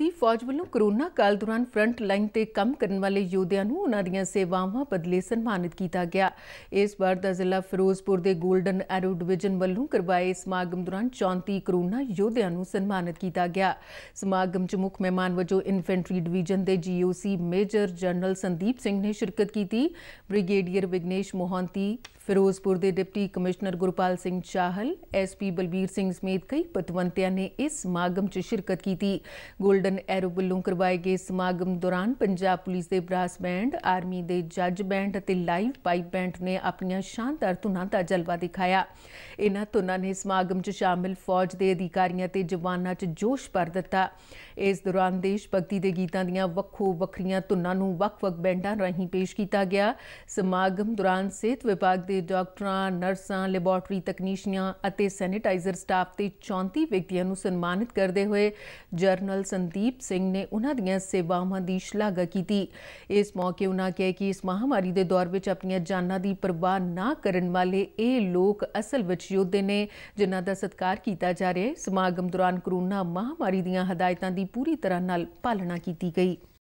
ਭਾਰਤੀ ਫੌਜ ਵੱਲੋਂ ਕਰੋਨਾ ਕਾਲ ਦੌਰਾਨ ਫਰੰਟ ਲਾਈਨ ਤੇ ਕੰਮ ਕਰਨ ਵਾਲੇ ਯੋਧਿਆਂ ਨੂੰ ਉਹਨਾਂ ਦੀਆਂ ਸੇਵਾਵਾਂ ਬਦਲੇ ਸਨਮਾਨਿਤ ਕੀਤਾ ਗਿਆ ਇਸ ਵਾਰ ਦਾ ਜ਼ਿਲ੍ਹਾ ਫਿਰੋਜ਼ਪੁਰ ਦੇ 골ਡਨ ਐਰੋ ਡਿਵੀਜ਼ਨ ਵੱਲੋਂ ਕਰਵਾਏ ਸਮਾਗਮ ਦੌਰਾਨ 34 ਕਰੋਨਾ ਯੋਧਿਆਂ ਨੂੰ ਸਨਮਾਨਿਤ ਕੀਤਾ ਗਿਆ ਸਮਾਗਮ 'ਚ ਮੁੱਖ ਮਹਿਮਾਨ ਵਜੋਂ ਇਨਫੈਂਟਰੀ ਡਿਵੀਜ਼ਨ ਦੇ GOC major general Sandeep Singh ਨੇ ਸ਼ਿਰਕਤ ਕੀਤੀ ਬ੍ਰਿਗੇਡੀਅਰ ਵਿਗਨੇਸ਼ ਮੋਹੰਤੀ ਫਿਰੋਜ਼ਪੁਰ ਦੇ deputy commissioner Gurpal Singh Chahal SP Balbir Singh ਸਮੇਤ ਕਈ ਪਤਵੰਤਿਆਂ ਨੇ ਇਸ ਸਮਾਗਮ 'ਚ ਸ਼ਿਰਕਤ ਕੀਤੀ 골ਡਨ ਗਗਨ ਐਰੋ ਵੱਲੋਂ ਕਰਵਾਏ ਗਏ ਸਮਾਗਮ ਦੌਰਾਨ ਪੰਜਾਬ ਪੁਲਿਸ ਦੇ ਬ੍ਰਾਸ ਬੈਂਡ ਆਰਮੀ ਦੇ ਜੱਜ ਬੈਂਡ ਅਤੇ ਲਾਈਵ ਪਾਈਪ ਬੈਂਡ ਨੇ ਆਪਣੀਆਂ ਸ਼ਾਨਦਾਰ ਧੁਨਾਂ ਦਾ ਜਲਵਾ ਦਿਖਾਇਆ ਇਹਨਾਂ ਧੁਨਾਂ ਨੇ ਸਮਾਗਮ 'ਚ ਸ਼ਾਮਿਲ ਫੌਜ ਦੇ ਅਧਿਕਾਰੀਆਂ ਤੇ ਜਵਾਨਾਂ 'ਚ ਜੋਸ਼ ਭਰ ਦਿੱਤਾ ਇਸ ਦੌਰਾਨ ਦੇਸ਼ ਭਗਤੀ ਦੇ ਗੀਤਾਂ ਦੀਆਂ ਵੱਖੋ ਵੱਖਰੀਆਂ ਧੁਨਾਂ ਨੂੰ ਵੱਖ-ਵੱਖ ਬੈਂਡਾਂ ਰਾਹੀਂ ਪੇਸ਼ ਕੀਤਾ ਗਿਆ ਸਮਾਗਮ ਦੌਰਾਨ ਸਿਹਤ ਵਿਭਾਗ ਦੇ ਡਾਕਟਰਾਂ ਨਰਸਾਂ ਲੈਬੋਰਟਰੀ ਤਕਨੀਸ਼ੀਆਂ ਅਤੇ ਸੈਨੀਟਾਈਜ਼ਰ ਸਟਾਫ ਤੇ 34 ਵਿਅਕਤੀਆਂ ਨੂੰ ਸਨਮਾਨਿਤ ਕਰਦੇ ਹੋਏ ਜਰਨਲ ਸੰਦੀਪ ਮਨਦੀਪ ਸਿੰਘ ਨੇ ਉਹਨਾਂ ਦੀਆਂ ਸੇਵਾਵਾਂ ਦੀ ਸ਼ਲਾਘਾ ਕੀਤੀ ਇਸ ਮੌਕੇ ਉਹਨਾਂ ਕਹੇ ਕਿ ਇਸ ਮਹਾਮਾਰੀ ਦੇ ਦੌਰ ਵਿੱਚ ਆਪਣੀਆਂ ਜਾਨਾਂ ਦੀ ਪਰਵਾਹ ਨਾ ਕਰਨ ਵਾਲੇ ਇਹ ਲੋਕ ਅਸਲ ਵਿੱਚ ਯੋਧੇ ਨੇ ਜਿਨ੍ਹਾਂ ਦਾ ਸਤਿਕਾਰ ਕੀਤਾ ਜਾ ਰਿਹਾ ਹੈ ਸਮਾਗਮ ਦੌਰਾਨ ਕਰੋਨਾ ਮਹਾਮਾਰੀ ਦੀਆਂ ਹਦਾਇਤਾਂ ਦੀ ਪੂਰੀ ਤਰ੍ਹਾਂ ਨਾਲ ਪਾਲਣਾ ਕੀਤੀ ਗਈ